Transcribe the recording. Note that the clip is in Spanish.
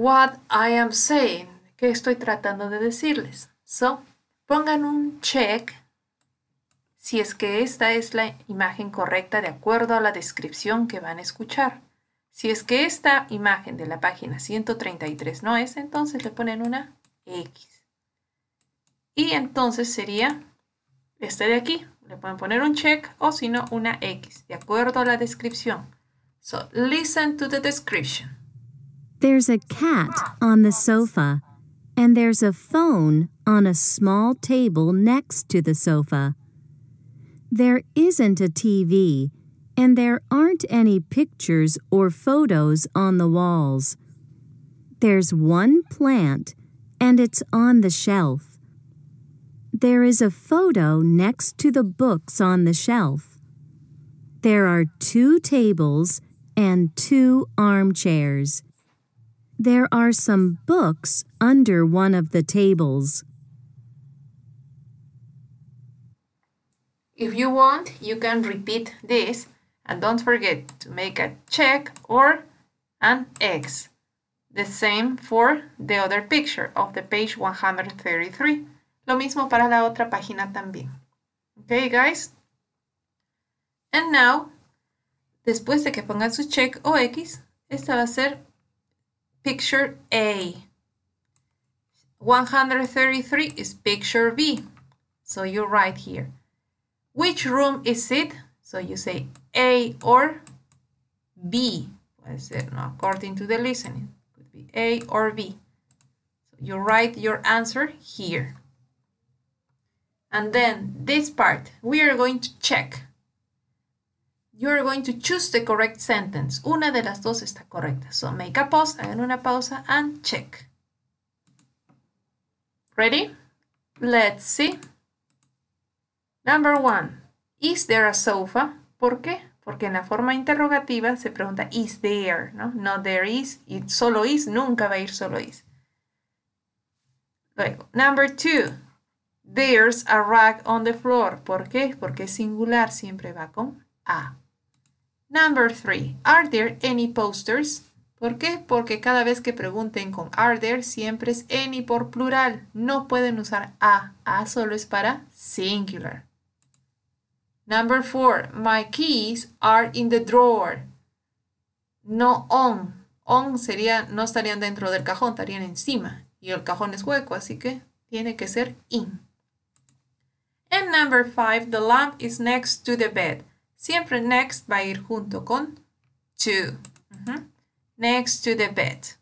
what I am saying, que estoy tratando de decirles. So, pongan un check si es que esta es la imagen correcta de acuerdo a la descripción que van a escuchar. Si es que esta imagen de la página 133 no es, entonces le ponen una X. Y entonces sería este de aquí. Le pueden poner un check o si no una X, de acuerdo a la descripción. So, listen to the description. There's a cat on the sofa, and there's a phone on a small table next to the sofa. There isn't a TV, and there aren't any pictures or photos on the walls. There's one plant, and it's on the shelf. There is a photo next to the books on the shelf. There are two tables and two armchairs. There are some books under one of the tables. If you want, you can repeat this and don't forget to make a check or an X. The same for the other picture of the page 133. Lo mismo para la otra página también. Okay, guys? And now, después de que pongan su check o X, esta va a ser picture A. 133 is picture B. So you write here. Which room is it? So you say A or B. According to the listening, it could be A or B. So you write your answer here. And then this part, we are going to check You are going to choose the correct sentence. Una de las dos está correcta. So make a pause, hagan una pausa and check. Ready? Let's see. Number one. Is there a sofa? ¿Por qué? Porque en la forma interrogativa se pregunta is there, ¿no? No there is, y solo is, nunca va a ir solo is. Luego, number two. There's a rag on the floor. ¿Por qué? Porque singular siempre va con a. Number three, are there any posters? ¿Por qué? Porque cada vez que pregunten con are there siempre es any por plural. No pueden usar a. A solo es para singular. Number four, my keys are in the drawer. No on. On sería, no estarían dentro del cajón, estarían encima. Y el cajón es hueco, así que tiene que ser in. And number five, the lamp is next to the bed. Siempre next va a ir junto con to. Next to the bed.